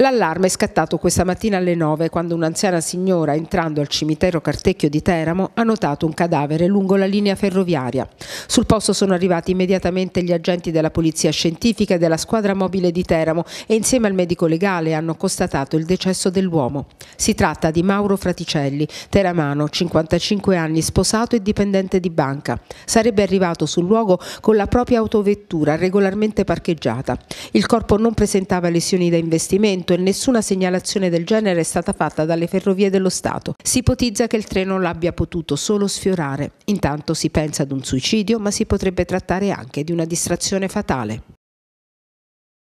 L'allarme è scattato questa mattina alle 9 quando un'anziana signora entrando al cimitero Cartecchio di Teramo ha notato un cadavere lungo la linea ferroviaria. Sul posto sono arrivati immediatamente gli agenti della Polizia Scientifica e della squadra mobile di Teramo e insieme al medico legale hanno constatato il decesso dell'uomo. Si tratta di Mauro Fraticelli, teramano, 55 anni, sposato e dipendente di banca. Sarebbe arrivato sul luogo con la propria autovettura regolarmente parcheggiata. Il corpo non presentava lesioni da investimento avvenuto e nessuna segnalazione del genere è stata fatta dalle ferrovie dello Stato. Si ipotizza che il treno l'abbia potuto solo sfiorare. Intanto si pensa ad un suicidio, ma si potrebbe trattare anche di una distrazione fatale.